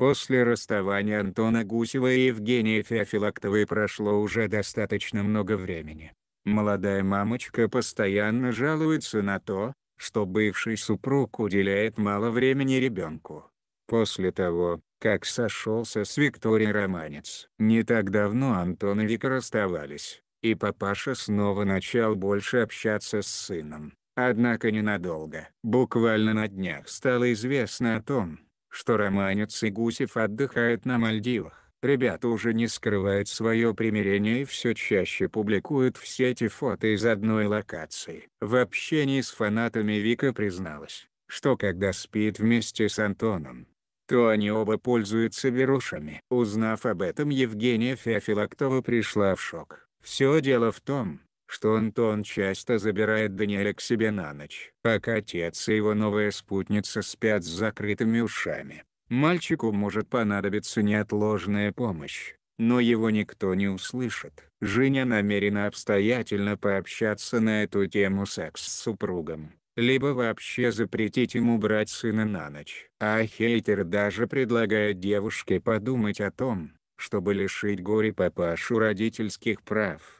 После расставания Антона Гусева и Евгения Феофилактовой прошло уже достаточно много времени. Молодая мамочка постоянно жалуется на то, что бывший супруг уделяет мало времени ребенку. После того, как сошелся с Викторией Романец, не так давно Антон и Вика расставались, и папаша снова начал больше общаться с сыном. Однако ненадолго. Буквально на днях стало известно о том, что Романец и Гусев отдыхают на Мальдивах. Ребята уже не скрывают свое примирение и все чаще публикуют все эти фото из одной локации. В общении с фанатами Вика призналась, что когда спит вместе с Антоном, то они оба пользуются берушами. Узнав об этом Евгения Феофилактова пришла в шок. Все дело в том, что Антон часто забирает Даниэля к себе на ночь. Пока отец и его новая спутница спят с закрытыми ушами, мальчику может понадобиться неотложная помощь, но его никто не услышит. Женя намерена обстоятельно пообщаться на эту тему секс с супругом, либо вообще запретить ему брать сына на ночь. А хейтер даже предлагает девушке подумать о том, чтобы лишить горе папашу родительских прав